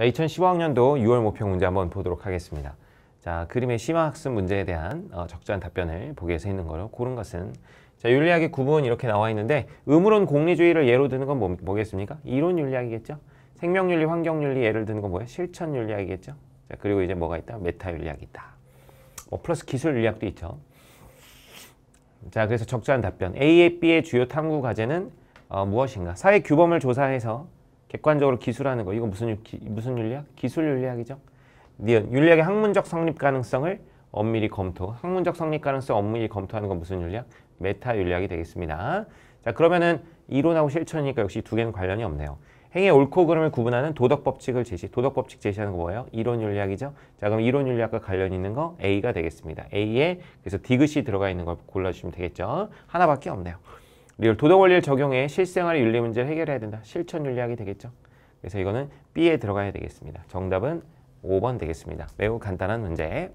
자, 2015학년도 6월 목평 문제 한번 보도록 하겠습니다. 자, 그림의 심화학습 문제에 대한 어, 적절한 답변을 보기 위서 있는 거로 고른 것은 자, 윤리학의 구분 이렇게 나와 있는데 의무론 공리주의를 예로 드는 건 뭐, 뭐겠습니까? 이론 윤리학이겠죠? 생명윤리, 환경윤리 예를 드는 건 뭐예요? 실천윤리학이겠죠? 자, 그리고 이제 뭐가 있다? 메타윤리학이 있다. 뭐 플러스 기술윤리학도 있죠. 자, 그래서 적절한 답변. a B의 주요 탐구 과제는 어, 무엇인가? 사회 규범을 조사해서 객관적으로 기술하는 거 이거 무슨 기, 무슨 윤리학? 기술 윤리학이죠. 니은 네, 윤리학의 학문적 성립 가능성을 엄밀히 검토. 학문적 성립 가능성 엄밀히 검토하는 건 무슨 윤리학? 메타 윤리학이 되겠습니다. 자 그러면은 이론하고 실천이니까 역시 두 개는 관련이 없네요. 행의 옳고 그름을 구분하는 도덕 법칙을 제시. 도덕 법칙 제시하는 거 뭐예요? 이론 윤리학이죠. 자 그럼 이론 윤리학과 관련 있는 거 A가 되겠습니다. A에 그래서 디귿이 들어가 있는 걸 골라주시면 되겠죠. 하나밖에 없네요. 리얼 도덕 원리를 적용해 실생활 윤리 문제를 해결해야 된다. 실천 윤리학이 되겠죠. 그래서 이거는 B에 들어가야 되겠습니다. 정답은 5번 되겠습니다. 매우 간단한 문제.